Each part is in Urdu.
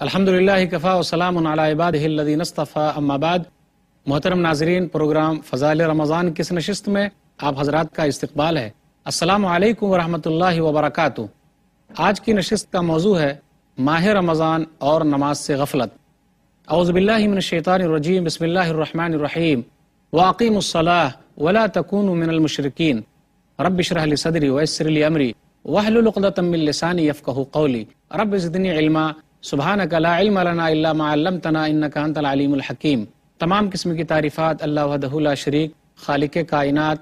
الحمد للہ کفا و سلام عباد الدین اصطفیٰ اما بعد محترم ناظرین پروگرام فضائل رمضان کس نشست میں آپ حضرات کا استقبال ہے السلام علیکم ورحمۃ اللہ وبرکاتہ آج کی نشست کا موضوع ہے ماہ رمضان اور نماز سے غفلت اعوذ باللہ من الشیطان الرجیم بسم اللہ الرحمن الرحیم واقیم الصلاح ولا تکون من المشرقین رب شرح لی صدری ویسر لی امری وحل لقدتم من لسانی یفقہ قولی رب زدنی علما لا علم لنا الا ما علمتنا سبحان انت العلیم الحکیم تمام قسم کی تعریفات اللہ وحدہ لا شریک خالق کائنات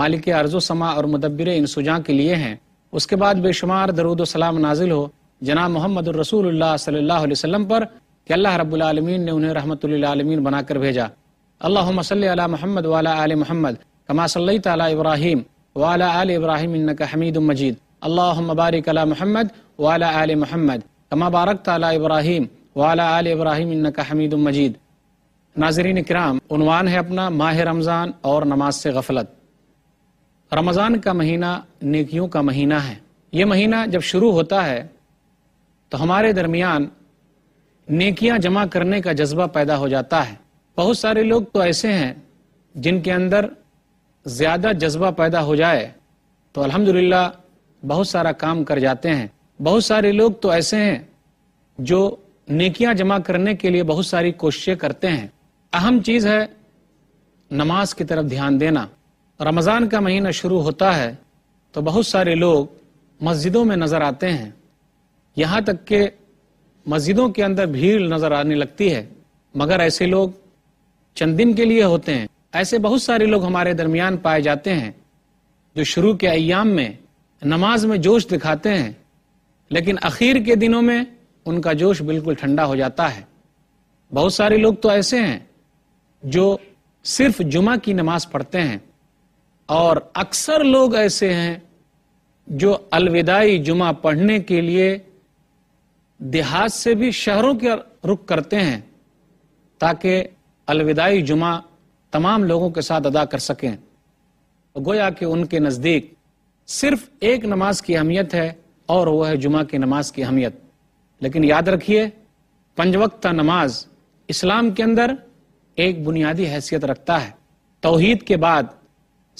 مالک ارض و سما اور مدبر ان کے لیے ہیں اس کے بعد بے شمار درود و سلام نازل ہو جناب محمد الرسول اللہ صلی اللہ علیہ وسلم پر کہ اللہ رب العالمین نے رحمۃ اللہ عالمین بنا کر بھیجا اللہ صلی علی محمد وعلا آل محمد کما صلی تعالیٰ ابراہیم آل ابراہیم انکا حمید مجید اللہ مبارک محمد آل محمد کما کمابارک تعلیٰ ابراہیم آل ابراہیم انکا حمید مجید ناظرین عنوان ہے اپنا ماہ رمضان اور نماز سے غفلت رمضان کا مہینہ نیکیوں کا مہینہ ہے یہ مہینہ جب شروع ہوتا ہے تو ہمارے درمیان نیکیاں جمع کرنے کا جذبہ پیدا ہو جاتا ہے بہت سارے لوگ تو ایسے ہیں جن کے اندر زیادہ جذبہ پیدا ہو جائے تو الحمدللہ بہت سارا کام کر جاتے ہیں بہت سارے لوگ تو ایسے ہیں جو نیکیاں جمع کرنے کے لیے بہت ساری کوششیں کرتے ہیں اہم چیز ہے نماز کی طرف دھیان دینا رمضان کا مہینہ شروع ہوتا ہے تو بہت سارے لوگ مسجدوں میں نظر آتے ہیں یہاں تک کہ مسجدوں کے اندر بھیڑ نظر آنے لگتی ہے مگر ایسے لوگ چند دن کے لیے ہوتے ہیں ایسے بہت سارے لوگ ہمارے درمیان پائے جاتے ہیں جو شروع کے ایام میں نماز میں جوش دکھاتے ہیں لیکن اخیر کے دنوں میں ان کا جوش بالکل ٹھنڈا ہو جاتا ہے بہت سارے لوگ تو ایسے ہیں جو صرف جمعہ کی نماز پڑھتے ہیں اور اکثر لوگ ایسے ہیں جو الوداعی جمعہ پڑھنے کے لیے دیہات سے بھی شہروں کے رخ کرتے ہیں تاکہ الوداعی جمعہ تمام لوگوں کے ساتھ ادا کر سکیں گویا کہ ان کے نزدیک صرف ایک نماز کی اہمیت ہے اور وہ ہے جمعہ کی نماز کی اہمیت لیکن یاد رکھیے پنج وقت نماز اسلام کے اندر ایک بنیادی حیثیت رکھتا ہے توحید کے بعد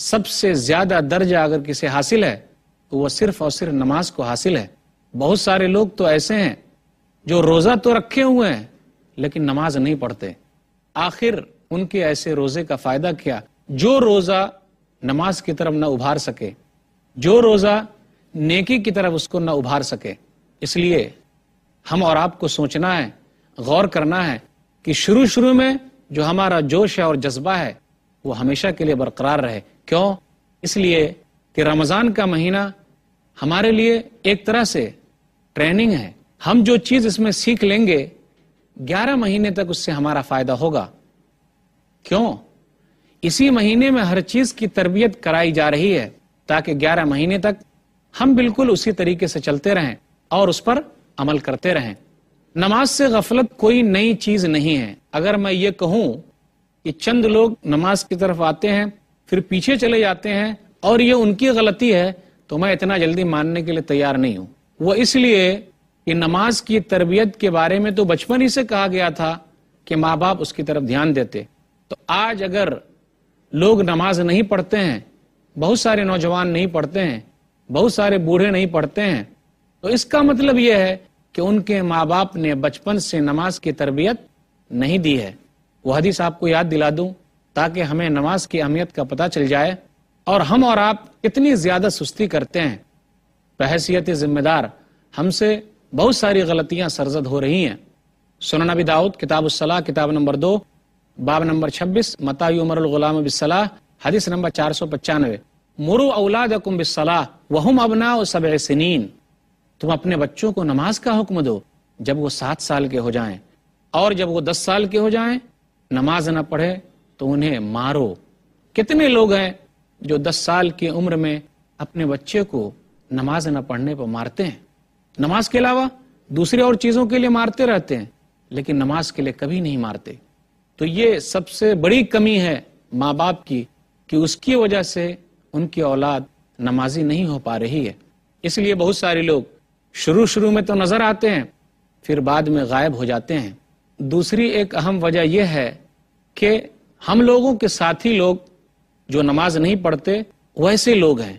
سب سے زیادہ درجہ اگر کسی حاصل ہے تو وہ صرف اور صرف نماز کو حاصل ہے بہت سارے لوگ تو ایسے ہیں جو روزہ تو رکھے ہوئے ہیں لیکن نماز نہیں پڑھتے آخر ان کے ایسے روزے کا فائدہ کیا جو روزہ نماز کی طرف نہ ابھار سکے جو روزہ نیکی کی طرف اس کو نہ ابھار سکے اس لیے ہم اور آپ کو سوچنا ہے غور کرنا ہے کہ شروع شروع میں جو ہمارا جوش ہے اور جذبہ ہے وہ ہمیشہ کے لیے برقرار رہے کیوں اس لیے رمضان کا مہینہ ہمارے لیے ہم جو چیز اس میں سیکھ لیں گے گیارہ مہینے تک اس سے ہمارا فائدہ ہوگا کیوں اسی مہینے میں ہر چیز کی تربیت کرائی جا رہی ہے تاکہ گیارہ مہینے تک ہم بالکل اسی طریقے سے چلتے رہیں اور اس پر عمل کرتے رہیں نماز سے غفلت کوئی نئی چیز نہیں ہے اگر میں یہ کہوں کہ چند لوگ نماز کی طرف آتے ہیں پھر پیچھے چلے جاتے ہیں اور یہ ان کی غلطی ہے تو میں اتنا جلدی ماننے کے لیے تیار نہیں ہوں وہ اس لیے نماز کی تربیت کے بارے میں تو بچپن ہی سے کہا گیا تھا کہ ماں باپ اس کی طرف دھیان دیتے تو آج اگر لوگ نماز نہیں پڑھتے ہیں بہت سارے نوجوان نہیں پڑھتے ہیں بہت سارے بوڑھے نہیں پڑھتے ہیں تو اس کا مطلب یہ ہے کہ ان کے ماں باپ نے بچپن سے نماز کی تربیت نہیں دی ہے وہ حدیث آپ کو یاد دلا دوں تاکہ ہمیں نماز کی اہمیت کا پتہ چل جائے اور ہم اور آپ کتنی زیادہ سستی کرتے ہیں بحثیت ذمہ دار ہم سے بہت ساری غلطیاں سرزد ہو رہی ہیں سنن نبی داؤد کتاب السلاح کتاب نمبر دو باب نمبر چھبیس متائی عمر الغلام بصلاح حدیث نمبر چار سو پچانوے مرو اولاد وہم ابنا سنین تم اپنے بچوں کو نماز کا حکم دو جب وہ سات سال کے ہو جائیں اور جب وہ دس سال کے ہو جائیں نماز نہ پڑھے تو انہیں مارو کتنے لوگ ہیں جو دس سال کی عمر میں اپنے بچے کو نماز نہ پڑھنے پر مارتے ہیں نماز کے علاوہ دوسری اور چیزوں کے لیے مارتے رہتے ہیں لیکن نماز کے لیے کبھی نہیں مارتے تو یہ سب سے بڑی کمی ہے ماں باپ کی کہ اس کی وجہ سے ان کی اولاد نمازی نہیں ہو پا رہی ہے اس لیے بہت سارے لوگ شروع شروع میں تو نظر آتے ہیں پھر بعد میں غائب ہو جاتے ہیں دوسری ایک اہم وجہ یہ ہے کہ ہم لوگوں کے ساتھی لوگ جو نماز نہیں پڑھتے ویسے لوگ ہیں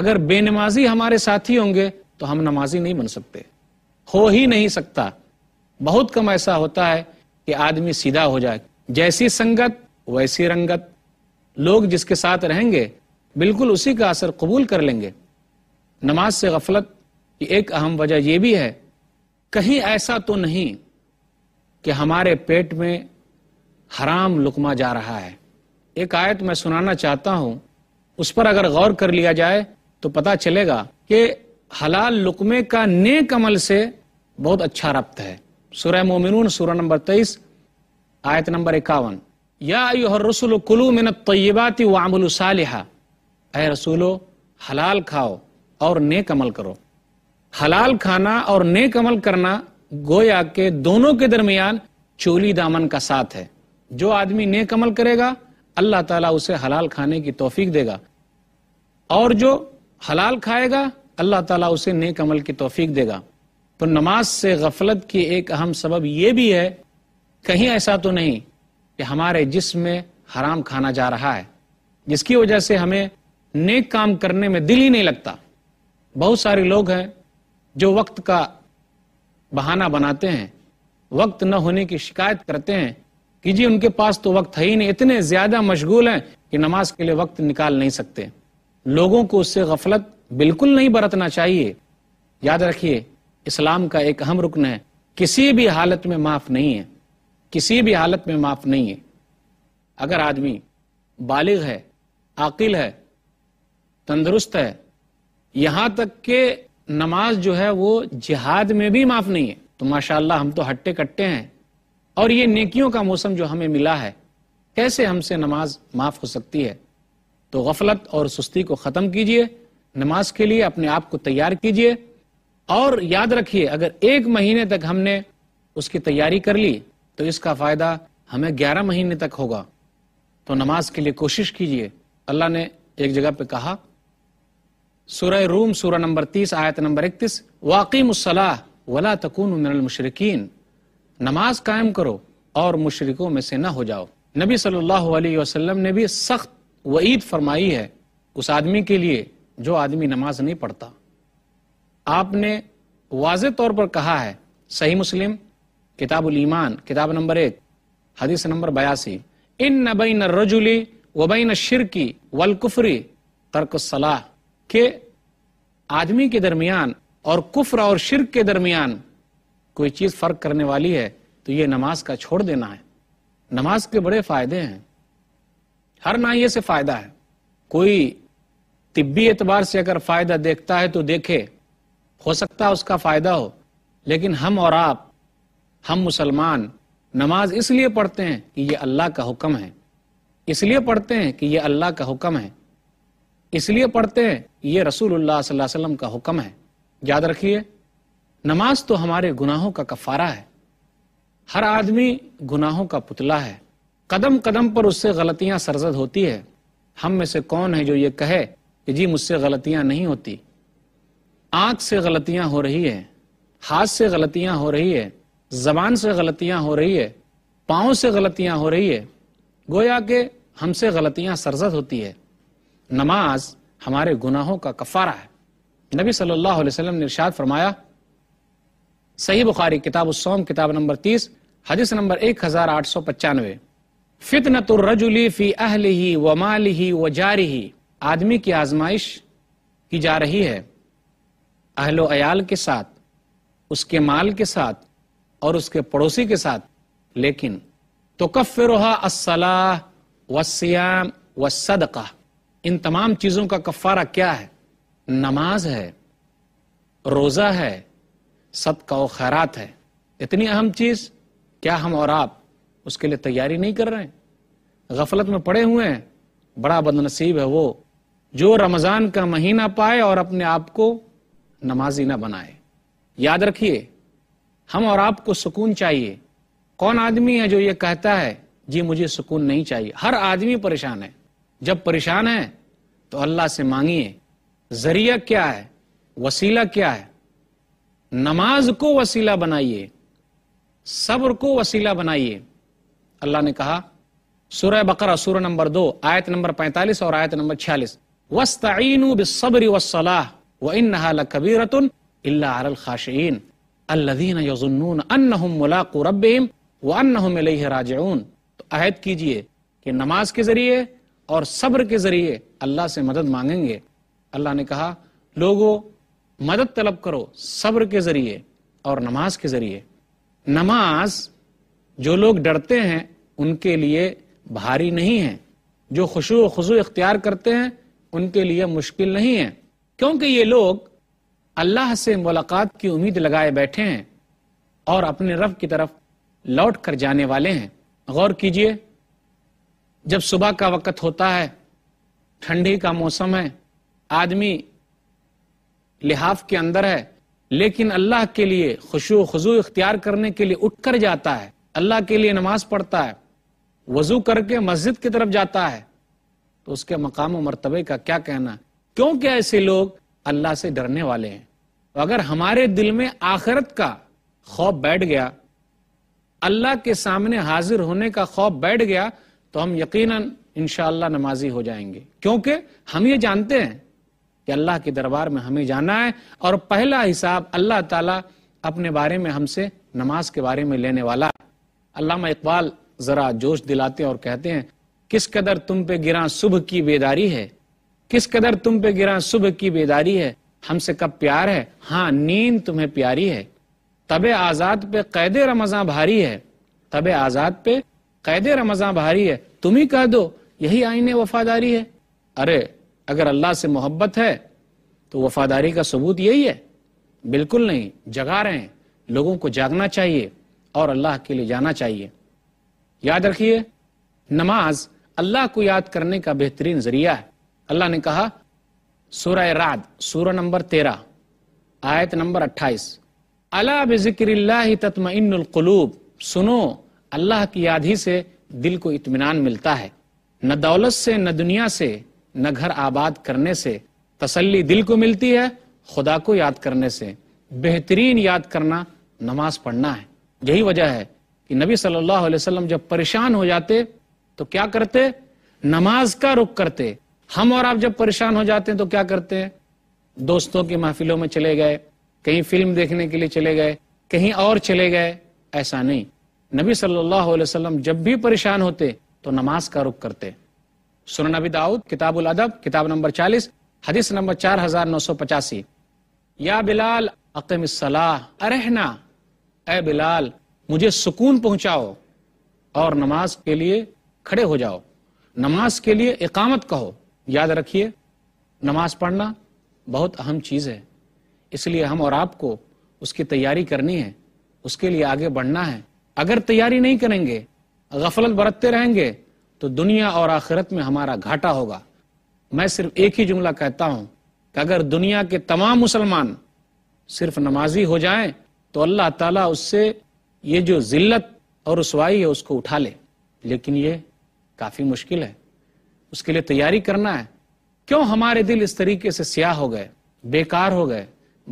اگر بے نمازی ہمارے ساتھی ہوں گے تو ہم نمازی نہیں بن سکتے ہو ہی نہیں سکتا بہت کم ایسا ہوتا ہے کہ آدمی سیدھا ہو جائے جیسی سنگت ویسی رنگت لوگ جس کے ساتھ رہیں گے بالکل اسی کا اثر قبول کر لیں گے نماز سے غفلت ایک اہم وجہ یہ بھی ہے کہیں ایسا تو نہیں کہ ہمارے پیٹ میں حرام لکما جا رہا ہے ایک آیت میں سنانا چاہتا ہوں اس پر اگر غور کر لیا جائے تو پتا چلے گا کہ حلال لکمے کا نیک عمل سے بہت اچھا ربط ہے سورہ مومنون سورہ نمبر تیئیس آیت نمبر اکاون یا کلو الطیبات طیباتی صالحہ اے رسولو حلال کھاؤ اور نیک عمل کرو حلال کھانا اور نیک عمل کرنا گویا کے دونوں کے درمیان چولی دامن کا ساتھ ہے جو آدمی نیک عمل کرے گا اللہ تعالیٰ اسے حلال کھانے کی توفیق دے گا اور جو حلال کھائے گا اللہ تعالیٰ اسے نیک عمل کی توفیق دے گا تو نماز سے غفلت کی ایک اہم سبب یہ بھی ہے کہیں ایسا تو نہیں کہ ہمارے جسم میں حرام کھانا جا رہا ہے جس کی وجہ سے ہمیں نیک کام کرنے میں دل ہی نہیں لگتا بہت سارے لوگ ہیں جو وقت کا بہانہ بناتے ہیں وقت نہ ہونے کی شکایت کرتے ہیں کہ جی ان کے پاس تو وقت ہے ہی نہیں اتنے زیادہ مشغول ہیں کہ نماز کے لیے وقت نکال نہیں سکتے لوگوں کو اس سے غفلت بالکل نہیں برتنا چاہیے یاد رکھیے اسلام کا ایک اہم رکن ہے کسی بھی حالت میں معاف نہیں ہے کسی بھی حالت میں معاف نہیں ہے اگر آدمی بالغ ہے عاقل ہے تندرست ہے یہاں تک کہ نماز جو ہے وہ جہاد میں بھی معاف نہیں ہے تو ماشاءاللہ اللہ ہم تو ہٹے کٹے ہیں اور یہ نیکیوں کا موسم جو ہمیں ملا ہے کیسے ہم سے نماز معاف ہو سکتی ہے تو غفلت اور سستی کو ختم کیجئے نماز کے لیے اپنے آپ کو تیار کیجئے اور یاد رکھیے اگر ایک مہینے تک ہم نے اس کی تیاری کر لی تو اس کا فائدہ ہمیں گیارہ مہینے تک ہوگا تو نماز کے لیے کوشش کیجئے اللہ نے ایک جگہ پہ کہا سورہ روم سورہ نمبر تیس آیت نمبر اکتیس واقیم الصلاح ولا تکون من المشرقین نماز قائم کرو اور مشرقوں میں سے نہ ہو جاؤ نبی صلی اللہ علیہ وسلم نے بھی سخت وعید فرمائی ہے اس آدمی کے لیے جو آدمی نماز نہیں پڑھتا آپ نے واضح طور پر کہا ہے صحیح مسلم کتاب الایمان کتاب نمبر ایک حدیث نمبر بیاسی ان نبین رجولی وبئی نہ شرکی ولکفری ترکلاح کہ آدمی کے درمیان اور کفر اور شرک کے درمیان کوئی چیز فرق کرنے والی ہے تو یہ نماز کا چھوڑ دینا ہے نماز کے بڑے فائدے ہیں ہر نائیے سے فائدہ ہے کوئی طبی اعتبار سے اگر فائدہ دیکھتا ہے تو دیکھے ہو سکتا ہے اس کا فائدہ ہو لیکن ہم اور آپ ہم مسلمان نماز اس لیے پڑھتے ہیں کہ یہ اللہ کا حکم ہے اس لیے پڑھتے ہیں کہ یہ اللہ کا حکم ہے اس لیے پڑھتے ہیں یہ رسول اللہ صلی اللہ علیہ وسلم کا حکم ہے یاد رکھیے نماز تو ہمارے گناہوں کا کفارہ ہے ہر آدمی گناہوں کا پتلا ہے قدم قدم پر اس سے غلطیاں سرزد ہوتی ہے ہم میں سے کون ہے جو یہ کہے کہ جی مجھ سے غلطیاں نہیں ہوتی آنکھ سے غلطیاں ہو رہی ہے ہاتھ سے غلطیاں ہو رہی ہے زبان سے غلطیاں ہو رہی ہے پاؤں سے غلطیاں ہو رہی ہے گویا کہ ہم سے غلطیاں سرزد ہوتی ہے نماز ہمارے گناہوں کا کفارہ ہے نبی صلی اللہ علیہ وسلم نے ارشاد فرمایا صحیح بخاری کتاب السوم کتاب نمبر تیس حدیث نمبر ایک ہزار آٹھ سو پچانوے فتن الرجلی فی فی اہل ہی و جار ہی آدمی کی آزمائش کی جا رہی ہے اہل و عیال کے ساتھ اس کے مال کے ساتھ اور اس کے پڑوسی کے ساتھ لیکن تو کفروحاصل الصلاح سیام والصدقہ ان تمام چیزوں کا کفارہ کیا ہے نماز ہے روزہ ہے صدقہ و خیرات ہے اتنی اہم چیز کیا ہم اور آپ اس کے لیے تیاری نہیں کر رہے ہیں غفلت میں پڑے ہوئے ہیں بڑا بد نصیب ہے وہ جو رمضان کا مہینہ پائے اور اپنے آپ کو نمازی نہ بنائے یاد رکھیے ہم اور آپ کو سکون چاہیے کون آدمی ہے جو یہ کہتا ہے جی مجھے سکون نہیں چاہیے ہر آدمی پریشان ہے جب پریشان ہیں تو اللہ سے مانگیے ذریعہ کیا ہے وسیلہ کیا ہے نماز کو وسیلہ بنائیے صبر کو وسیلہ بنائیے اللہ نے کہا سورہ بقرہ سورہ نمبر دو آیت نمبر پینتالیس اور آیت نمبر چھیالیس وسطین بصبری وصلاح و انحا لبیرت اللہ الخاشین الدین یزنون انہم ملاق ربہم وانہم الیہ راجعون تو عہد کیجئے کہ نماز کے ذریعے اور صبر کے ذریعے اللہ سے مدد مانگیں گے اللہ نے کہا لوگوں مدد طلب کرو صبر کے ذریعے اور نماز کے ذریعے نماز جو لوگ ڈرتے ہیں ان کے لیے بھاری نہیں ہے جو خوشو و اختیار کرتے ہیں ان کے لیے مشکل نہیں ہے کیونکہ یہ لوگ اللہ سے ملاقات کی امید لگائے بیٹھے ہیں اور اپنے رب کی طرف لوٹ کر جانے والے ہیں غور کیجئے جب صبح کا وقت ہوتا ہے ٹھنڈی کا موسم ہے آدمی لحاف کے اندر ہے لیکن اللہ کے لیے خضو اختیار کرنے کے لیے اٹھ کر جاتا ہے اللہ کے لیے نماز پڑھتا ہے وضو کر کے مسجد کی طرف جاتا ہے تو اس کے مقام و مرتبے کا کیا کہنا کیوں کہ ایسے لوگ اللہ سے ڈرنے والے ہیں اگر ہمارے دل میں آخرت کا خوف بیٹھ گیا اللہ کے سامنے حاضر ہونے کا خوف بیٹھ گیا تو ہم یقیناً انشاءاللہ نمازی ہو جائیں گے کیونکہ ہم یہ جانتے ہیں کہ اللہ کے دربار میں ہمیں جانا ہے اور پہلا حساب اللہ تعالیٰ اپنے بارے میں ہم سے نماز کے بارے میں لینے والا علامہ اقبال ذرا جوش دلاتے اور کہتے ہیں کس قدر تم پہ گراں صبح کی بیداری ہے کس قدر تم پہ گراں صبح کی بیداری ہے ہم سے کب پیار ہے ہاں نیند تمہیں پیاری ہے تب آزاد پہ قید رمضان بھاری ہے تب آزاد پہ قید رمضان بھاری ہے تم ہی کہہ دو یہی آئین وفاداری ہے ارے اگر اللہ سے محبت ہے تو وفاداری کا ثبوت یہی ہے بالکل نہیں جگا رہے ہیں لوگوں کو جاگنا چاہیے اور اللہ کے لیے جانا چاہیے یاد رکھیے نماز اللہ کو یاد کرنے کا بہترین ذریعہ ہے اللہ نے کہا سورہ راد سورہ نمبر تیرہ آیت نمبر اٹھائیس اللہ بکر اللہ تتم القلوب سنو اللہ کی یاد ہی سے دل کو اطمینان ملتا ہے نہ دولت سے نہ دنیا سے نہ گھر آباد کرنے سے تسلی دل کو ملتی ہے خدا کو یاد کرنے سے بہترین یاد کرنا نماز پڑھنا ہے یہی وجہ ہے کہ نبی صلی اللہ علیہ وسلم جب پریشان ہو جاتے تو کیا کرتے نماز کا رخ کرتے ہم اور آپ جب پریشان ہو جاتے ہیں تو کیا کرتے ہیں دوستوں کی محفلوں میں چلے گئے کہیں فلم دیکھنے کے لیے چلے گئے کہیں اور چلے گئے ایسا نہیں نبی صلی اللہ علیہ وسلم جب بھی پریشان ہوتے تو نماز کا رخ کرتے سنن نبی داؤد کتاب الادب کتاب نمبر چالیس حدیث نمبر چار ہزار نو سو پچاسی یا بلال اقم الصلاح ارحنا اے بلال مجھے سکون پہنچاؤ اور نماز کے لیے کھڑے ہو جاؤ نماز کے لیے اقامت کہو یاد رکھیے نماز پڑھنا بہت اہم چیز ہے اس لیے ہم اور آپ کو اس کی تیاری کرنی ہے اس کے لیے آگے بڑھنا ہے اگر تیاری نہیں کریں گے غفلت برتتے رہیں گے تو دنیا اور آخرت میں ہمارا گھاٹا ہوگا میں صرف ایک ہی جملہ کہتا ہوں کہ اگر دنیا کے تمام مسلمان صرف نمازی ہو جائیں تو اللہ تعالیٰ اس سے یہ جو ذلت اور رسوائی ہے اس کو اٹھا لے لیکن یہ کافی مشکل ہے اس کے لیے تیاری کرنا ہے کیوں ہمارے دل اس طریقے سے سیاہ ہو گئے بیکار ہو گئے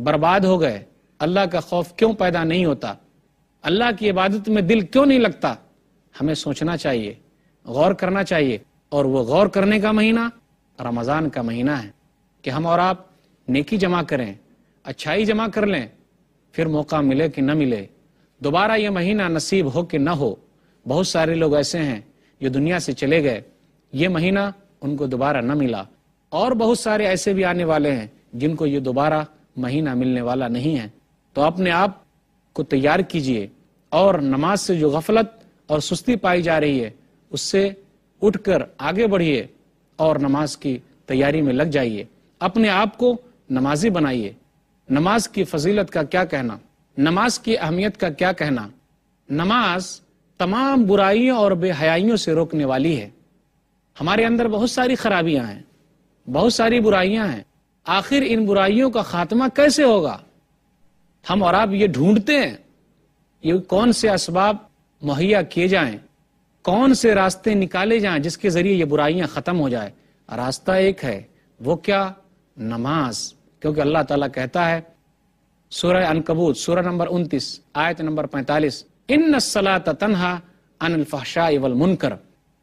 برباد ہو گئے اللہ کا خوف کیوں پیدا نہیں ہوتا اللہ کی عبادت میں دل کیوں نہیں لگتا ہمیں سوچنا چاہیے غور کرنا چاہیے اور وہ غور کرنے کا مہینہ رمضان کا مہینہ ہے کہ ہم اور آپ نیکی جمع کریں اچھائی جمع کر لیں پھر موقع ملے کہ نہ ملے دوبارہ یہ مہینہ نصیب ہو کہ نہ ہو بہت سارے لوگ ایسے ہیں جو دنیا سے چلے گئے یہ مہینہ ان کو دوبارہ نہ ملا اور بہت سارے ایسے بھی آنے والے ہیں جن کو یہ دوبارہ مہینہ ملنے والا نہیں ہے تو اپنے آپ کو تیار کیجئے اور نماز سے جو غفلت اور سستی پائی جا رہی ہے اس سے اٹھ کر آگے بڑھیے اور نماز کی تیاری میں لگ جائیے اپنے آپ کو نمازی بنائیے نماز کی فضیلت کا کیا کہنا نماز کی اہمیت کا کیا کہنا نماز تمام برائیوں اور بے حیائیوں سے روکنے والی ہے ہمارے اندر بہت ساری خرابیاں ہیں بہت ساری برائیاں ہیں آخر ان برائیوں کا خاتمہ کیسے ہوگا ہم اور آپ یہ ڈھونڈتے ہیں یہ کون سے اسباب مہیا کیے جائیں کون سے راستے نکالے جائیں جس کے ذریعے یہ برائیاں ختم ہو جائے راستہ ایک ہے وہ کیا نماز کیونکہ اللہ تعالیٰ کہتا ہے سورہ انکبوت سورہ نمبر انتیس آیت نمبر پینتالیس ان نسلا تنہا ان الفاش اول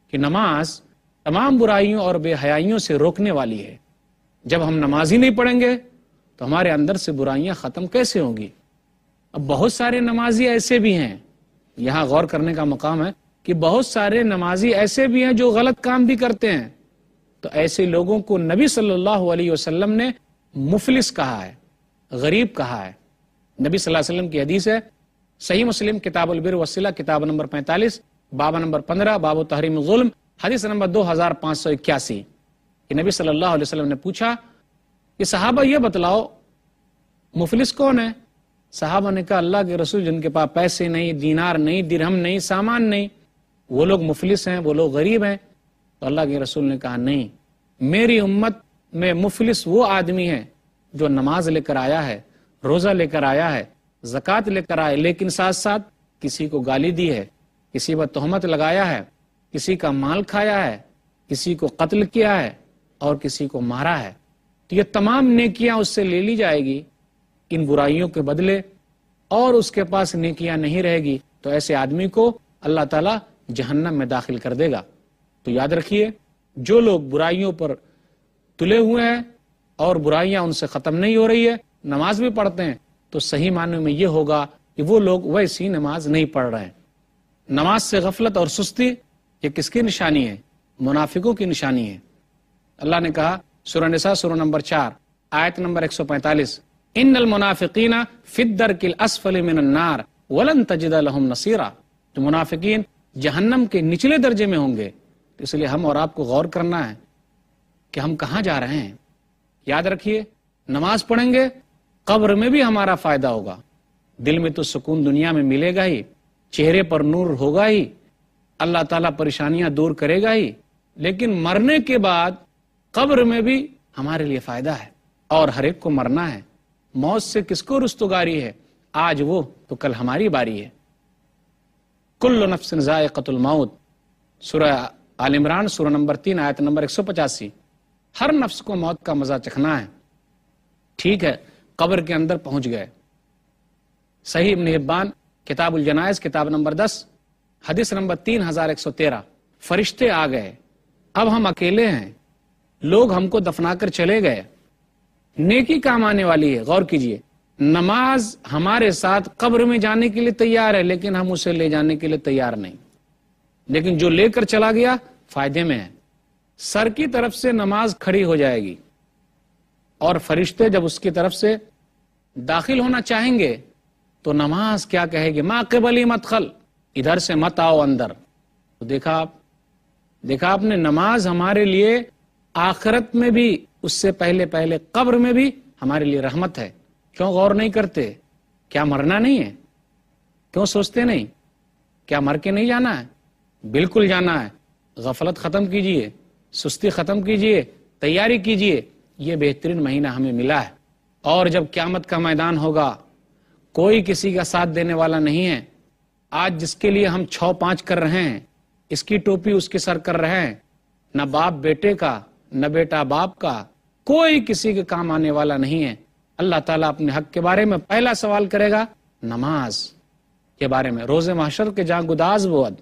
کہ نماز تمام برائیوں اور بے حیائیوں سے روکنے والی ہے جب ہم نماز ہی نہیں پڑھیں گے تو ہمارے اندر سے برائیاں ختم کیسے ہوں گی اب بہت سارے نمازی ایسے بھی ہیں یہاں غور کرنے کا مقام ہے کہ بہت سارے نمازی ایسے بھی ہیں جو غلط کام بھی کرتے ہیں تو ایسے لوگوں کو نبی صلی اللہ علیہ وسلم نے مفلس کہا ہے غریب کہا ہے نبی صلی اللہ علیہ وسلم کی حدیث ہے صحیح مسلم کتاب البر وسیلہ کتاب نمبر پینتالیس بابا نمبر پندرہ باب و تحریم ظلم حدیث نمبر دو ہزار پانچ سو اکیاسی کہ نبی صلی اللہ علیہ وسلم نے پوچھا صحابہ یہ بتلاؤ مفلس کون ہے صحابہ نے کہا اللہ کے رسول جن کے پاس پیسے نہیں دینار نہیں درہم نہیں سامان نہیں وہ لوگ مفلس ہیں وہ لوگ غریب ہیں تو اللہ کے رسول نے کہا نہیں میری امت میں مفلس وہ آدمی ہے جو نماز لے کر آیا ہے روزہ لے کر آیا ہے زکوٰۃ لے کر آئے لیکن ساتھ ساتھ کسی کو گالی دی ہے کسی پر تہمت لگایا ہے کسی کا مال کھایا ہے کسی کو قتل کیا ہے اور کسی کو مارا ہے تو یہ تمام نیکیاں اس سے لے لی جائے گی ان برائیوں کے بدلے اور اس کے پاس نیکیاں نہیں رہے گی تو ایسے آدمی کو اللہ تعالیٰ جہنم میں داخل کر دے گا تو یاد رکھیے جو لوگ برائیوں پر تلے ہوئے ہیں اور برائیاں ان سے ختم نہیں ہو رہی ہے نماز بھی پڑھتے ہیں تو صحیح معنی میں یہ ہوگا کہ وہ لوگ ویسی نماز نہیں پڑھ رہے ہیں نماز سے غفلت اور سستی یہ کس کی نشانی ہے منافقوں کی نشانی ہے اللہ نے کہا سورہ نساء سورہ نمبر چار آیت نمبر ایک سو پینتالیس منافقین جہنم کے نچلے درجے میں ہوں گے اس لیے ہم اور آپ کو غور کرنا ہے کہ ہم کہاں جا رہے ہیں یاد رکھیے نماز پڑھیں گے قبر میں بھی ہمارا فائدہ ہوگا دل میں تو سکون دنیا میں ملے گا ہی چہرے پر نور ہوگا ہی اللہ تعالیٰ پریشانیاں دور کرے گا ہی لیکن مرنے کے بعد قبر میں بھی ہمارے لیے فائدہ ہے اور ہر ایک کو مرنا ہے موت سے کس کو رستگاری ہے آج وہ تو کل ہماری باری ہے کل نفس الموت سورہ سورہ آل عمران نمبر تین آیت نمبر ایک سو پچاسی ہر نفس کو موت کا مزہ چکھنا ہے ٹھیک ہے قبر کے اندر پہنچ گئے صحیح ابن حبان کتاب الجنائز کتاب نمبر دس حدیث نمبر تین ہزار ایک سو تیرہ فرشتے آ گئے اب ہم اکیلے ہیں لوگ ہم کو دفنا کر چلے گئے نیکی کام آنے والی ہے غور کیجئے نماز ہمارے ساتھ قبر میں جانے کے لیے تیار ہے لیکن ہم اسے لے جانے کے لیے تیار نہیں لیکن جو لے کر چلا گیا فائدے میں ہے سر کی طرف سے نماز کھڑی ہو جائے گی اور فرشتے جب اس کی طرف سے داخل ہونا چاہیں گے تو نماز کیا کہے گی ماں مت خل ادھر سے مت آؤ اندر تو دیکھا آپ دیکھا آپ نے نماز ہمارے لیے آخرت میں بھی اس سے پہلے پہلے قبر میں بھی ہمارے لیے رحمت ہے کیوں کیوں غور نہیں نہیں نہیں نہیں کرتے کیا کیا مرنا ہے ہے ہے سوچتے مر کے جانا جانا غفلت ختم کیجئے سستی ختم کیجئے تیاری کیجئے یہ بہترین مہینہ ہمیں ملا ہے اور جب قیامت کا میدان ہوگا کوئی کسی کا ساتھ دینے والا نہیں ہے آج جس کے لیے ہم چھو پانچ کر رہے ہیں اس کی ٹوپی اس کے سر کر رہے ہیں نہ باپ بیٹے کا نہ بیٹا باپ کا کوئی کسی کے کام آنے والا نہیں ہے اللہ تعالیٰ اپنے حق کے بارے میں پہلا سوال کرے گا نماز کے بارے میں روز محشر کے جہاں گداز بود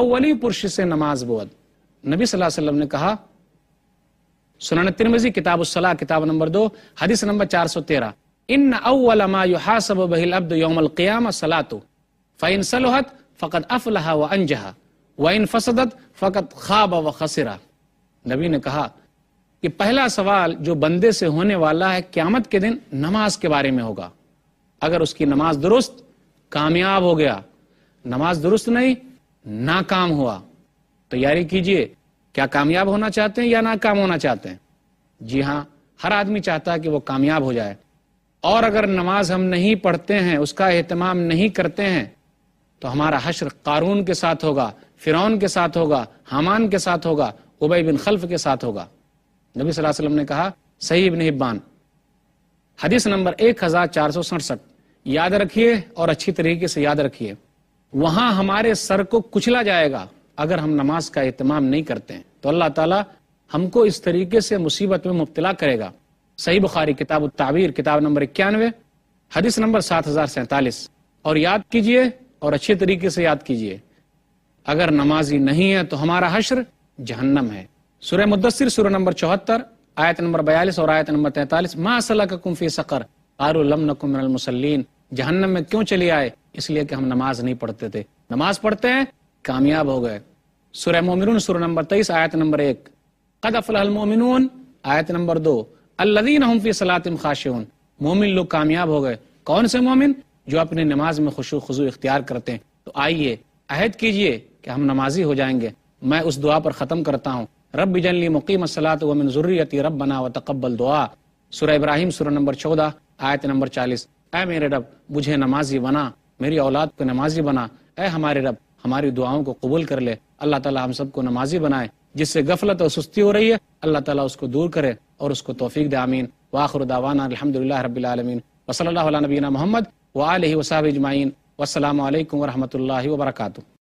اولی پرش سے نماز بود نبی صلی اللہ علیہ وسلم نے کہا سنن ترمزی کتاب الصلاح کتاب نمبر دو حدیث نمبر چار سو تیرہ ان اول ما يحاسب به العبد يوم القيامه صلاته فان صلحت فقد افلح وانجح وان فسدت فقد خاب وخسر نبی نے کہا کہ پہلا سوال جو بندے سے ہونے والا ہے قیامت کے دن نماز کے بارے میں ہوگا اگر اس کی نماز درست کامیاب ہو گیا نماز درست نہیں ناکام ہوا تیاری کیجئے کیا کامیاب ہونا چاہتے ہیں یا ناکام ہونا چاہتے ہیں جی ہاں ہر آدمی چاہتا ہے کہ وہ کامیاب ہو جائے اور اگر نماز ہم نہیں پڑھتے ہیں اس کا اہتمام نہیں کرتے ہیں تو ہمارا حشر قارون کے ساتھ ہوگا فرعون کے ساتھ ہوگا حامان کے ساتھ ہوگا بن خلف کے ساتھ ہوگا نبی صلی اللہ علیہ وسلم نے کہا صحیح ابن حبان حدیث نمبر ایک ہزار چار سو سڑسٹھ یاد رکھیے اور اچھی طریقے سے یاد رکھیے وہاں ہمارے سر کو کچلا جائے گا اگر ہم نماز کا اہتمام نہیں کرتے ہیں تو اللہ تعالیٰ ہم کو اس طریقے سے مصیبت میں مبتلا کرے گا صحیح بخاری کتاب کتاب نمبر اکیانوے حدیث نمبر سات ہزار سینتالیس اور یاد کیجئے اور اچھے طریقے سے یاد کیجئے اگر نمازی نہیں ہے تو ہمارا حشر جہنم ہے سورہ مدثر سورہ نمبر چوہتر آیت نمبر بیالیس اور آیت نمبر تینتالیس ما صلاح فی سقر من المسلین جہنم میں کیوں چلی آئے اس لیے کہ ہم نماز نہیں پڑھتے تھے نماز پڑھتے ہیں کامیاب ہو گئے سورہ سورہ مومنون نمبر تیئیس آیت نمبر ایک قد افلح المومنون آیت نمبر دو اللہ صلاتم خاشعون مومن لوگ کامیاب ہو گئے کون سے مومن جو اپنی نماز میں خوشوخصو اختیار کرتے ہیں تو آئیے عہد کیجئے کہ ہم نمازی ہو جائیں گے میں اس دعا پر ختم کرتا ہوں رب بھی جن لی مقیم من ضروریتی رب بنا و تقبل دعا سورہ ابراہیم سورہ نمبر چودہ آیت نمبر چالیس اے میرے رب مجھے نمازی بنا میری اولاد کو نمازی بنا اے ہمارے رب ہماری دعاؤں کو قبول کر لے اللہ تعالیٰ ہم سب کو نمازی بنائے جس سے غفلت اور سستی ہو رہی ہے اللہ تعالیٰ اس کو دور کرے اور اس کو توفیق دے آمین واخر دعوانا الحمد للہ رب العالمین اللہ علیہ محمد اجمعین والسلام علیکم و اللہ وبرکاتہ